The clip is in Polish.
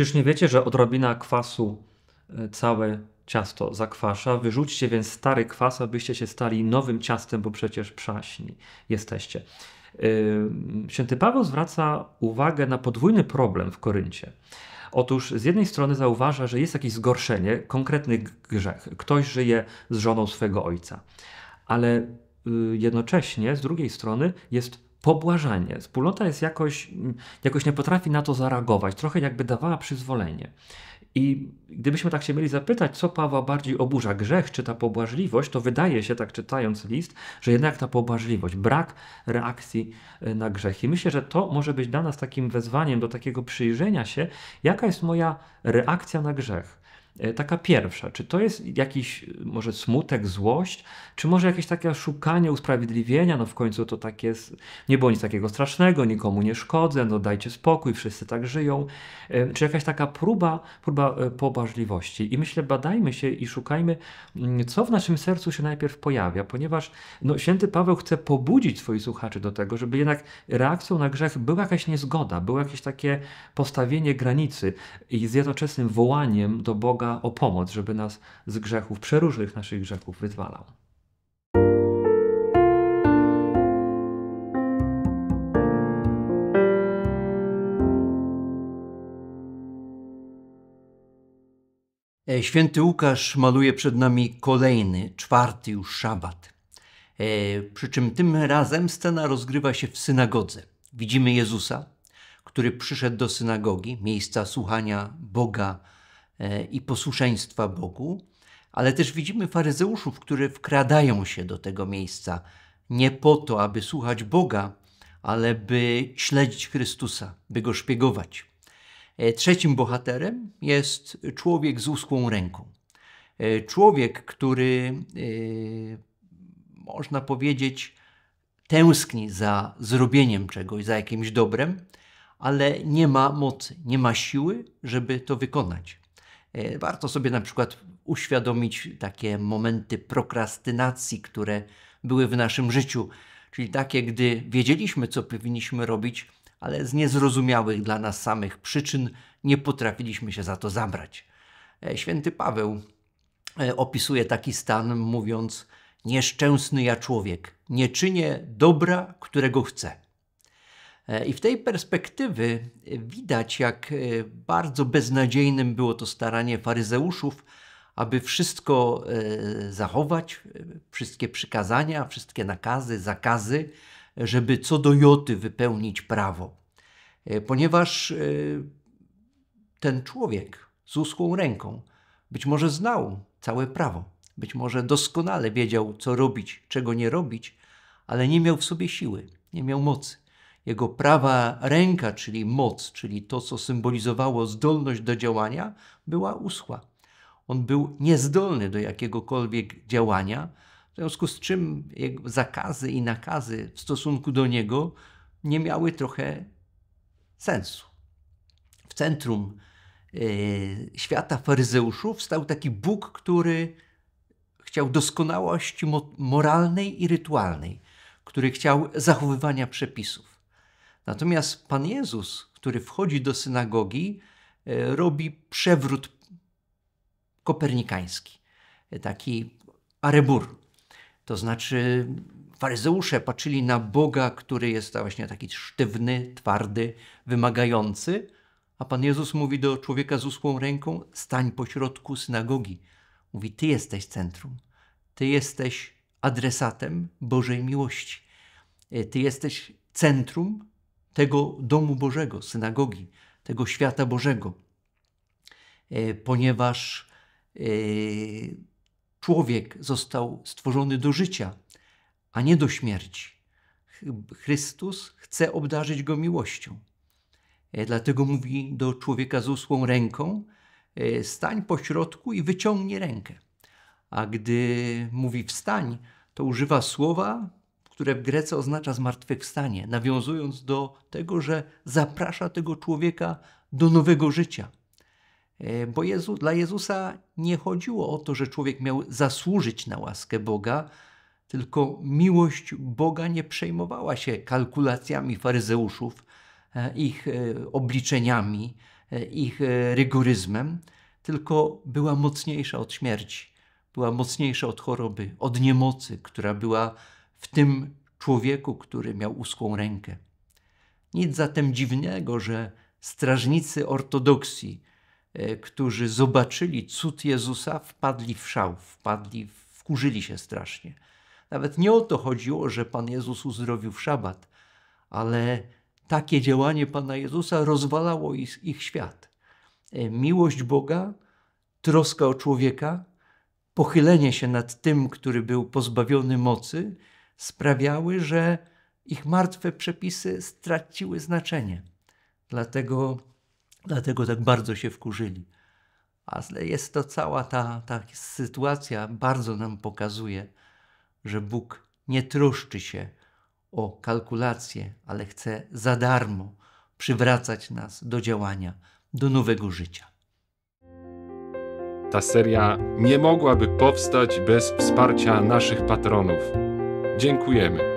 Czyż nie wiecie, że odrobina kwasu e, całe ciasto zakwasza? Wyrzućcie więc stary kwas, abyście się stali nowym ciastem, bo przecież przaśni jesteście. E, święty Paweł zwraca uwagę na podwójny problem w Koryncie. Otóż z jednej strony zauważa, że jest jakieś zgorszenie, konkretny grzech. Ktoś żyje z żoną swego ojca. Ale y, jednocześnie z drugiej strony jest pobłażanie. Wspólnota jest jakoś, jakoś nie potrafi na to zareagować, trochę jakby dawała przyzwolenie. I gdybyśmy tak się mieli zapytać, co Pawła bardziej oburza, grzech czy ta pobłażliwość, to wydaje się, tak czytając list, że jednak ta pobłażliwość, brak reakcji e, na grzech. I myślę, że to może być dla nas takim wezwaniem do takiego przyjrzenia się, jaka jest moja reakcja na grzech. E, taka pierwsza. Czy to jest jakiś może smutek, złość, czy może jakieś takie szukanie usprawiedliwienia, no w końcu to tak jest, nie było nic takiego strasznego, nikomu nie szkodzę, no dajcie spokój, wszyscy tak żyją. E, czy jakaś taka próba, próba e, pobażliwości. I myślę, badajmy się i szukajmy, mm, co w naszym sercu się najpierw pojawia, ponieważ no, święty Paweł chce pobudzić swoich słuchaczy do tego, żeby jednak reakcją na grzech była jakaś niezgoda, było jakieś takie postawienie granicy i z jednoczesnym wołaniem do Boga o pomoc, żeby nas z grzechów, przeróżnych naszych grzechów wyzwalał. E, święty Łukasz maluje przed nami kolejny, czwarty już szabat. E, przy czym tym razem scena rozgrywa się w synagodze. Widzimy Jezusa, który przyszedł do synagogi, miejsca słuchania Boga E, i posłuszeństwa Bogu, ale też widzimy faryzeuszów, którzy wkradają się do tego miejsca nie po to, aby słuchać Boga, ale by śledzić Chrystusa, by go szpiegować. E, trzecim bohaterem jest człowiek z uskłą ręką. E, człowiek, który, można powiedzieć, tęskni za zrobieniem czegoś, za jakimś dobrem, ale nie ma mocy, nie ma siły, żeby to wykonać. E, warto sobie na przykład uświadomić takie momenty prokrastynacji, które były w naszym życiu, czyli takie, gdy wiedzieliśmy, co powinniśmy robić, ale z niezrozumiałych dla nas samych przyczyn nie potrafiliśmy się za to zabrać. E, święty Paweł e, opisuje taki stan, mówiąc: Nieszczęsny ja człowiek, nie czynię dobra, którego chcę. E, I w tej perspektywy e, widać, jak e, bardzo beznadziejnym było to staranie faryzeuszów, aby wszystko zachować, wszystkie przykazania, wszystkie nakazy, zakazy, żeby co do joty wypełnić prawo. Ponieważ ten człowiek z uschłą ręką być może znał całe prawo, być może doskonale wiedział, co robić, czego nie robić, ale nie miał w sobie siły, nie miał mocy jego prawa ręka, czyli moc, czyli to, co symbolizowało zdolność do działania, była uschła. On był niezdolny do jakiegokolwiek działania, w związku z czym zakazy i nakazy w stosunku do niego nie miały trochę sensu. W centrum yy, świata faryzeuszów stał taki Bóg, który chciał doskonałości moralnej i rytualnej, który chciał zachowywania przepisów. Natomiast Pan Jezus, który wchodzi do synagogi, e, robi przewrót kopernikański, e, taki arebur. To znaczy, faryzeusze patrzyli na Boga, który jest właśnie taki sztywny, twardy, wymagający, a Pan Jezus mówi do człowieka z uschłą ręką: stań pośrodku synagogi. Mówi: Ty jesteś centrum, Ty jesteś adresatem Bożej miłości, e, Ty jesteś centrum tego domu Bożego, synagogi, tego świata Bożego, e, ponieważ e, człowiek został stworzony do życia, a nie do śmierci. Chrystus chce obdarzyć go miłością. E, dlatego mówi do człowieka z usłą ręką: stań po środku i wyciągnij rękę. A gdy mówi wstań, to używa słowa, które w Grece oznacza zmartwychwstanie, nawiązując do tego, że zaprasza tego człowieka do nowego życia. E, bo Jezu, dla Jezusa nie chodziło o to, że człowiek miał zasłużyć na łaskę Boga, tylko miłość Boga nie przejmowała się kalkulacjami faryzeuszów, e, ich e, obliczeniami, ich rygoryzmem, tylko była mocniejsza od śmierci, była mocniejsza od choroby, od niemocy, która była w tym człowieku, który miał uskłą rękę. Nic zatem dziwnego, że strażnicy ortodoksji, e, którzy zobaczyli cud Jezusa, wpadli w szał, wpadli, wkurzyli się strasznie. Nawet nie o to chodziło, że Pan Jezus uzdrowił w szabat, ale takie działanie Pana Jezusa rozwalało ich, ich świat. E, miłość Boga, troska o człowieka, pochylenie się nad tym, który był pozbawiony mocy, sprawiały, że ich martwe przepisy straciły znaczenie. Dlatego, dlatego tak bardzo się wkurzyli. zle jest to cała ta, ta sytuacja, bardzo nam pokazuje, że Bóg nie troszczy się o kalkulacje, ale chce za darmo przywracać nas do działania, do nowego życia. Ta seria nie mogłaby powstać bez wsparcia naszych patronów. Dziękujemy.